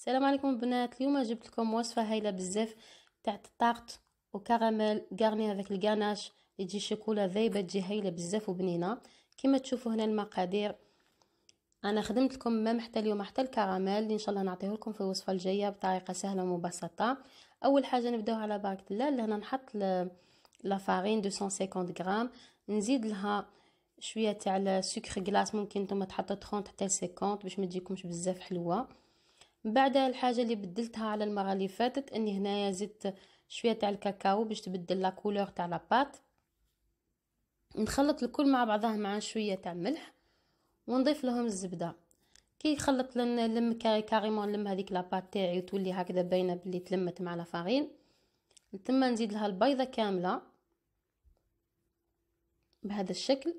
السلام عليكم البنات اليوم جبت لكم وصفه هايله بزاف تاع الطاقط وكراميل غارني هذاك الكاناش اللي تجي شوكولا ذايبه تجي هايله بزاف وبنينه كما تشوفوا هنا المقادير انا خدمت لكم ما حتى اليوم حتى الكراميل اللي ان شاء الله نعطيه لكم في الوصفه الجايه بطريقه سهله ومبسطه اول حاجه نبداو على بركه الله لهنا نحط لا فارين 250 غرام نزيد لها شويه تاع السكر غلاس ممكن نتوما تحطوا 30 حتى 50 باش ما تجيكمش بزاف حلوه من بعد الحاجه اللي بدلتها على المره اللي فاتت اني هنايا زدت شويه تاع الكاكاو باش تبدل لا كولور تاع لاباط نخلط الكل مع بعضه مع شويه تاع ملح ونضيف لهم الزبده كي خلط لم كاري كاريمون نلم هذيك لاباط تاعي وتولي هكذا باينه بلي تلمت مع لافارين ثم نزيد لها البيضه كامله بهذا الشكل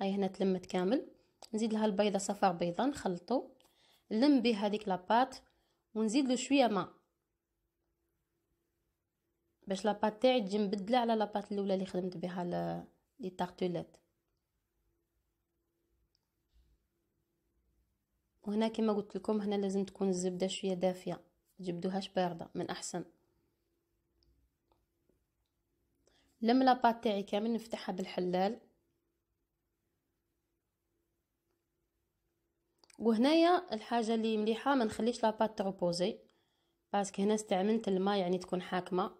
هاي هنا تلمت كامل نزيد لها البيضه صفار بيضه نخلطو نلم به هذيك لاباط ونزيد له شويه ماء باش لاباط تاعي تجي مبدله على لاباط الاولى اللي خدمت بها لي تارتولات وهنا كما قلت لكم هنا لازم تكون الزبده شويه دافيه جبدوهاش بارده من احسن لم لاباط تاعي كامل نفتحها بالحلال وهنايا الحاجه اللي مليحه ما نخليش لاباط تعبوزي باسكو هنا استعملت الماء يعني تكون حاكمه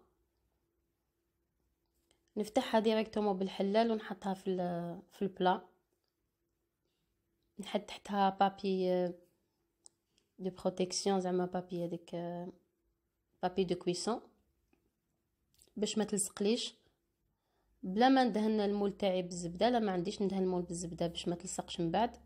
نفتحها ديريكتومو بالحلال ونحطها في في البلا نحط تحتها بابي دو بروتيكسيون زعما بابي هذيك بابي دو كويسون باش ما تلصقليش بلا ما ندهن المول تاعي بالزبده لا ما عنديش ندهن المول بالزبده باش ما تلصقش من بعد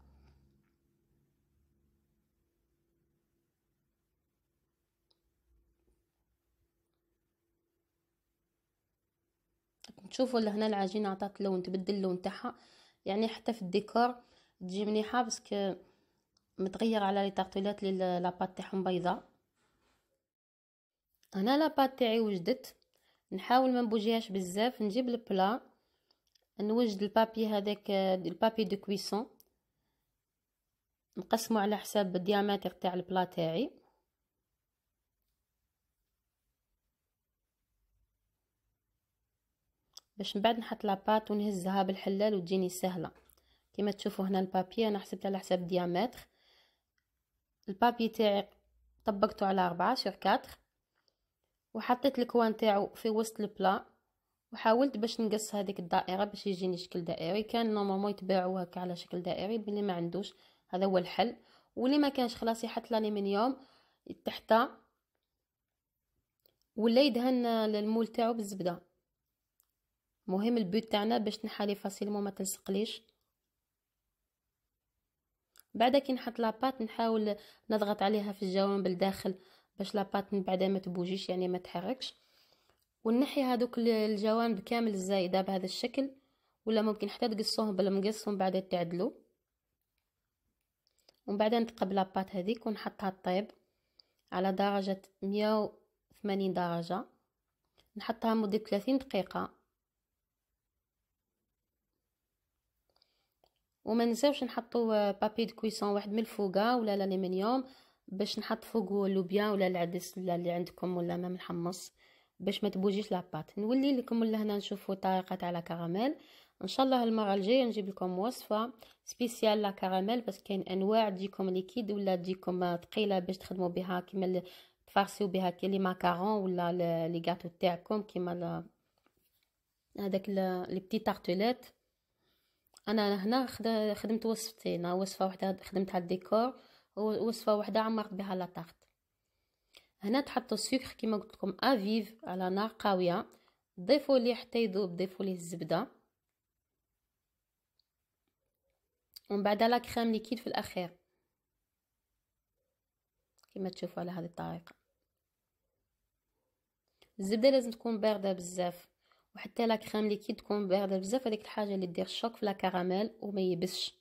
تشوفوا لهنا العجينه عطات لون تبدل اللون تاعها يعني حتى في الديكور تجي مليحه باسكو متغير على لي طارطيلات لي لاباط تاعهم بيضاء هنا لاباط تاعي وجدت نحاول ما نبوجيهاش بزاف نجيب البلا نوجد البابي هذاك البابي دو كويسون نقسمه على حساب الديامتر تاع البلا تاعي باش من بعد نحط لاباط ونهزها بالحلال وتجيني سهله كما تشوفوا هنا البابي انا حسبت على حساب ديامتر البابي تاعي طبقته على 4 شير 4 وحطيت الكوان تاعو في وسط البلا وحاولت باش نقص هذيك الدائره باش يجيني شكل دائري كان نورمالمون يتباعوا هكا على شكل دائري بلي ما عندوش هذا هو الحل واللي ما كانش خلاص يحط لالمنيوم تحتها ولا يدهن المول تاعو بالزبده مهم البيوت تاعنا باش نحالي فاسيلمون ما تلصقليش بعد كي نحط لاباط نحاول نضغط عليها في الجوانب الداخل باش لاباط من بعدها ما تبوجيش يعني ما تحركش ونحي هذوك الجوانب كامل الزايده بهذا الشكل ولا ممكن حتى تقصوهم بالمقص ومن بعد تعدلو ومن بعد نتقب لاباط هذيك ونحطها طيب على درجه 180 درجه نحطها مده 30 دقيقه وما ننساوش نحطو بابي دو كويسون واحد من الفوقه ولا الالمنيوم باش نحط فوقه اللوبيا ولا العدس ولا اللي عندكم ولا ما محمص باش ما تبوجيش لاباط نولي لكم لهنا نشوفوا الطريقه تاع لا كراميل ان شاء الله المره الجايه نجيب لكم وصفه سبيسيال لا كراميل بس كاين انواع تجيكم ليكيد ولا تجيكم ثقيله باش تخدموا بها كيما تفارسيو بها كي لي ماكارون ولا لي غاتو تاعكم كيما هذاك لي بتي تارتليت انا هنا خدمت وصفتين وصفه واحده خدمتها الديكور ووصفه واحده عمرت بها لاطارت هنا تحطوا السكر كما قلت لكم افيف على نار قويه ضيفوا ليه حتى يذوب ضيفوا ليه الزبده ومن بعد لا كريم ليكيد في الاخير كما تشوفوا على هذه الطريقه الزبده لازم تكون بارده بزاف وحتى لا كريم ليكيد تكون بارده بزاف هذيك الحاجه اللي دير الشوك في لا كراميل وما يبسش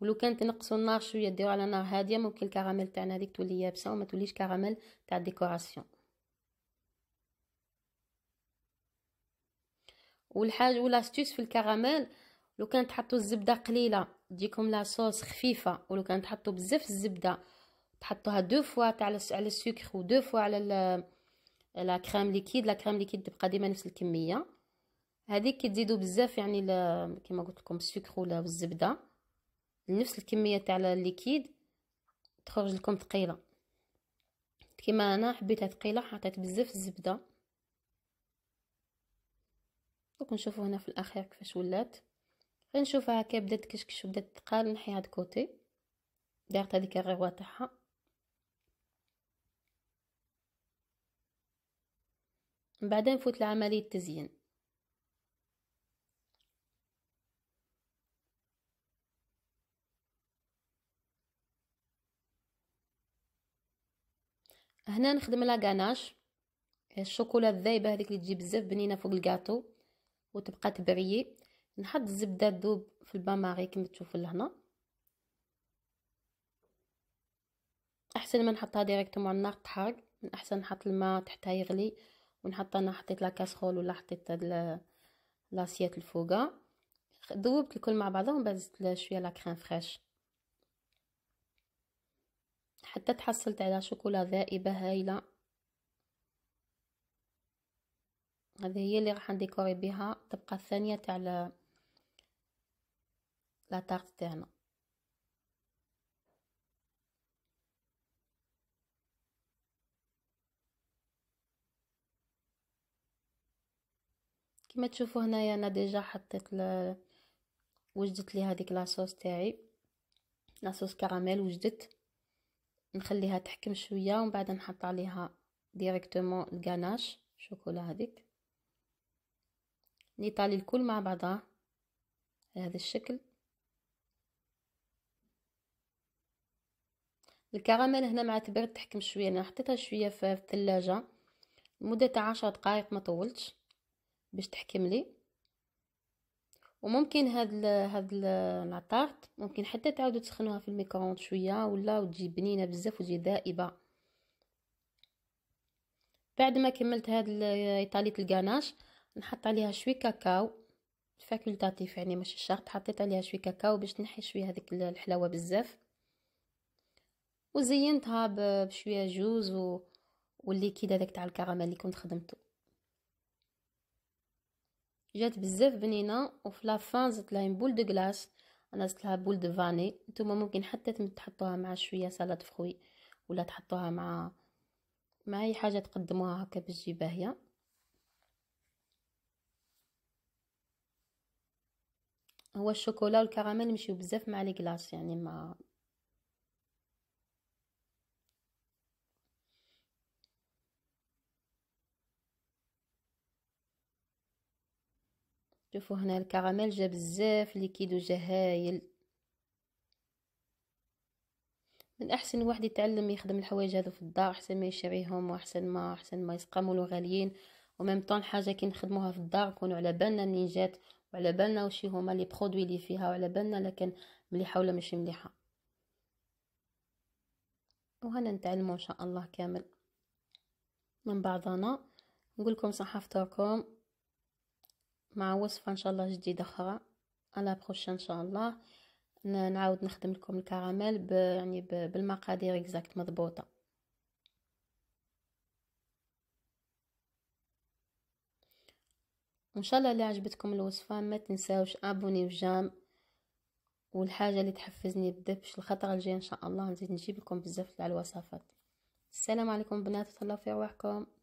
ولو كان تنقصوا النار شويه ديروا على نار هاديه ممكن الكراميل تاعنا هذيك تولي يابسه وما توليش كراميل تاع ديكوراسيون والحاجه ولاستيس في الكراميل لو كان تحطوا الزبده قليله تجيكم لا صوص خفيفه ولو كان تحطوا بزاف الزبده تحطوها دو فوا تاع على السكر ودو فوا على لا كريم ليكيد لا كريم ليكيد تبقى ديما نفس الكميه هذيك كي تزيدوا بزاف يعني كما قلت لكم السكر ولا الزبده نفس الكميه تاع الليكيد تخرج لكم ثقيله كيما انا حبيتها ثقيله حطيت بزاف الزبده دوك نشوفوا هنا في الاخير كيفاش ولات غنشوفها هكا بدات تكشكش وبدات تقال نحي هاد كوتي دارت هذيك الرغوه تاعها بعدين نفوت لعملية تزيين هنا نخدم لها غاناش الشوكولا الذايبة هذيك اللي تجي بزاف بنينة فوق الكاطو وتبقى تبعيه نحط الزبدة تذوب في الباماري كما تشوفوا لهنا احسن ما نحطها ديريكتوم على النار تحرق من احسن نحط الماء تحتها يغلي ونحط انا حطيت كاسرول ولا حطيت لاسيات الفوقه ذوبت الكل مع بعضهم بزت شويه لا كريم فريش حتى تحصلت على شوكولا ذائبه هايله هذه هي اللي راح نديكوري بها تبقى الثانيه تاع لا تارت تاعنا كما تشوفوا هنايا انا ديجا حطيت ل... وجدت لي هذيك لاصوص تاعي لاصوص كراميل وجدت نخليها تحكم شويه ومن بعد نحط عليها ديريكتومون الكاناش شوكولا هذيك نيطالي الكل مع بعضها على الشكل الكراميل هنا مع تبرد تحكم شويه انا حطيتها شويه في الثلاجه لمده عشر دقائق ما طولتش باش تحكم لي وممكن هاد الـ هاد لاطارت ممكن حتى تعاودوا تسخنوها في الميكرووند شويه ولا وتجي بنينه بزاف وتجي ذائبه بعد ما كملت هاد ايطاليه الكناش نحط عليها شوي كاكاو فاكولتاتيف يعني ماشي شرط حطيت عليها شوي كاكاو باش تنحي شويه هذيك الحلاوه بزاف وزينتها بشويه جوز و... والليكيد هذاك تاع الكراميل اللي كنت خدمته جات بزاف بنينه وفي لافان زدت لها بول دو غلاس انا زدت لها بول دو فاني نتوما ممكن حتى تحطوها مع شويه سلطه فخوي ولا تحطوها مع مع اي حاجه تقدموها هكا باش تجي باهيه هو الشوكولا والكراميل يمشيو بزاف مع لي يعني ما شوفوا هنا الكراميل جا بزاف كيدو جا هايل من احسن واحد يتعلم يخدم الحوايج هذو في الدار احسن ما يشريهم واحسن ما احسن ما يسقموا غاليين وميم طون حاجه كي نخدموها في الدار نكونوا على بالنا منين جات وعلى بالنا وشي هما لي برودوي لي فيها وعلى بالنا لكن مليحه ولا ماشي مليحه وهنا نتعلموا ان شاء الله كامل من بعضنا نقول لكم صحه فطوركم مع وصفة ان شاء الله جديدة اخرى على بروشين ان شاء الله نعاود نخدم لكم الكراميل ب... يعني ب... بالمقادير اكزاكت مضبوطة وان شاء الله اللي عجبتكم الوصفة ما تنساوش ابوني وجام والحاجة اللي تحفزني بدبش الخطرة الجاية ان شاء الله نزيد نجيب لكم بزاف على الوصفات السلام عليكم بنات الله في رواحكم